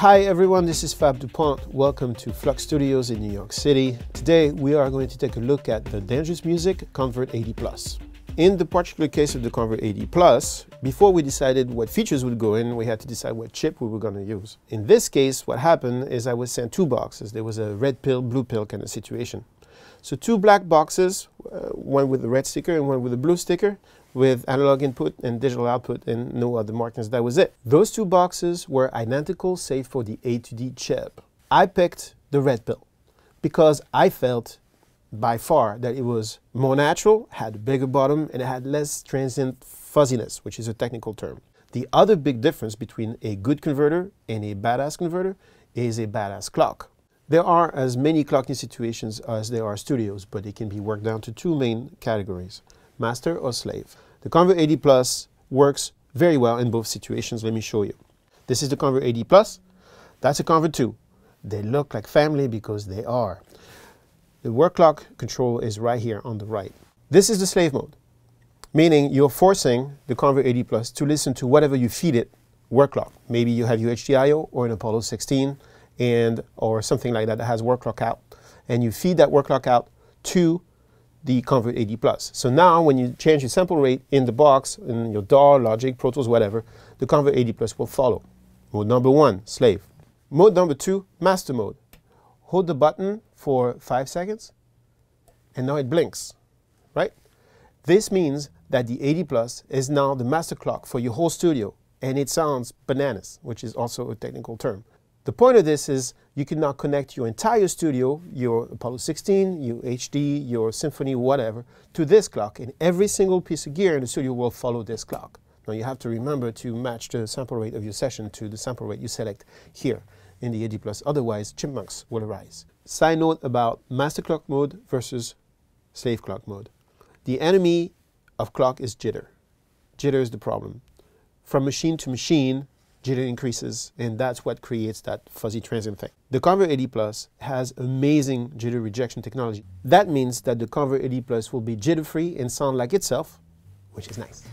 Hi everyone, this is Fab DuPont. Welcome to Flux Studios in New York City. Today we are going to take a look at the Dangerous Music Convert 80 Plus. In the particular case of the Convert 80 Plus, before we decided what features would go in, we had to decide what chip we were going to use. In this case, what happened is I was sent two boxes. There was a red pill, blue pill kind of situation. So two black boxes, uh, one with a red sticker and one with a blue sticker, with analog input and digital output and no other markings. That was it. Those two boxes were identical save for the A to D chip. I picked the red pill because I felt by far that it was more natural, had a bigger bottom, and it had less transient fuzziness, which is a technical term. The other big difference between a good converter and a badass converter is a badass clock. There are as many clocking situations as there are studios, but it can be worked down to two main categories master or slave. The Convert AD Plus works very well in both situations. Let me show you. This is the Convert AD Plus. That's a Convert 2. They look like family because they are. The work clock control is right here on the right. This is the slave mode, meaning you're forcing the Convert AD Plus to listen to whatever you feed it work clock. Maybe you have UHDIO or an Apollo 16 and or something like that that has work clock out. And you feed that work clock out to the convert AD+. plus. So now when you change your sample rate in the box, in your DAW, logic, Tools, whatever, the convert AD+, plus will follow. Mode number one, slave. Mode number two, master mode. Hold the button for five seconds, and now it blinks, right? This means that the AD plus is now the master clock for your whole studio, and it sounds bananas, which is also a technical term. The point of this is you can now connect your entire studio, your Apollo 16, your HD, your Symphony, whatever, to this clock. And every single piece of gear in the studio will follow this clock. Now you have to remember to match the sample rate of your session to the sample rate you select here in the AD+, Plus. otherwise chipmunks will arise. Side note about master clock mode versus slave clock mode. The enemy of clock is jitter. Jitter is the problem. From machine to machine, Jitter increases, and that's what creates that fuzzy transient thing. The Conver 80 Plus has amazing jitter rejection technology. That means that the Conver 80 Plus will be jitter-free and sound like itself, which is nice.